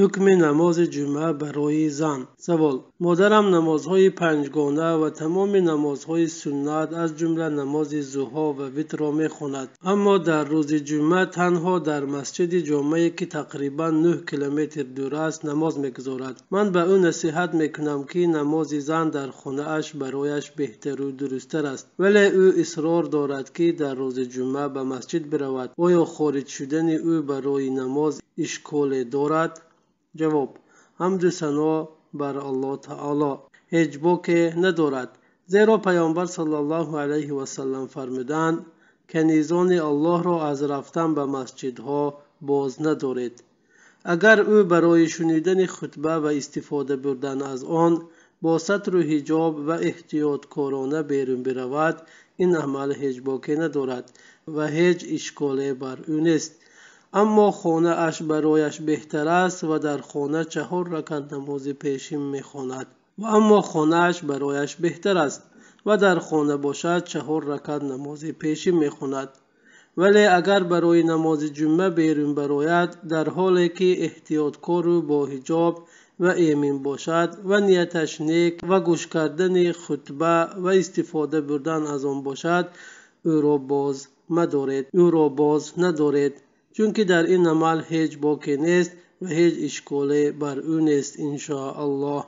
حکم نماز جمعه برای زن سوال مادرم نمازهای پنجگانه و تمام نمازهای سنت از جمله نماز زوها و ویتر را میخواند اما در روز جمعه تنها در مسجد جامعه که تقریبا 9 کیلومتر دور است نماز میگذارد من به او نصیحت میکنم که نماز زن در خانه اش برایش بهتر و درستتر است ولی او اصرار دارد که در روز جمعه به مسجد برود آیا خارج شدن او برای نماز اشکال دارد ҷавоб ҳамду сано бар аллоҳ таъоло ҳеҷ боке надорад зеро паёмбар сваам фармуданд канизони аллоҳро аз рафтан ба масҷидҳо боз надоред агар ӯ барои шунидани хутба ва истифода бурдан аз он бо сатру ҳиҷоб ва эҳтиёткорона берун биравад ин амал ҳеҷ боке надорад ва ҳеҷ ишколе бар ӯ нест аммо хонааш барояш беҳтар аст ва дар хона чаҳор ракат намози пешин мехонад ва аммо хонааш барояш беҳтар аст ва дар хона бошад чаҳор ракат намози пешин мехонад вале агар барои намози ҷумъа берун барояд дар ҳоле ки эҳтиёткору боҳиҷоб ва эмин бошад ва нияташ нек ва гӯш кардани хутба ва истифода бурдан аз он бошад ӯро боз мадоред ӯро боз надоред чунки дар ин амал ҳеҷ боке нест ва ҳеҷ ишколе бар ӯ нест иншоаллоҳ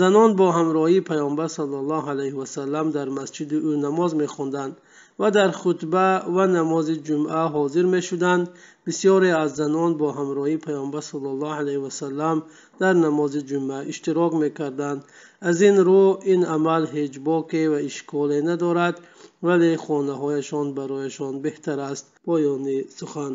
занон бо ҳамроҳи паёмбар сал аллоҳ алайҳи васалам дар масҷиди ӯ намоз мехонданд ва дар хутба ва намози ҷумъа ҳозир мешуданд бисёре аз занон бо ҳамроҳи паёмбар сал аллоҳ алайҳи васалам дар намози ҷумъа иштирок мекарданд аз ин рӯ ин амал ҳеҷ боке ва ишколе надорад вале хонаҳояшон барояшон беҳтар аст поёни сухан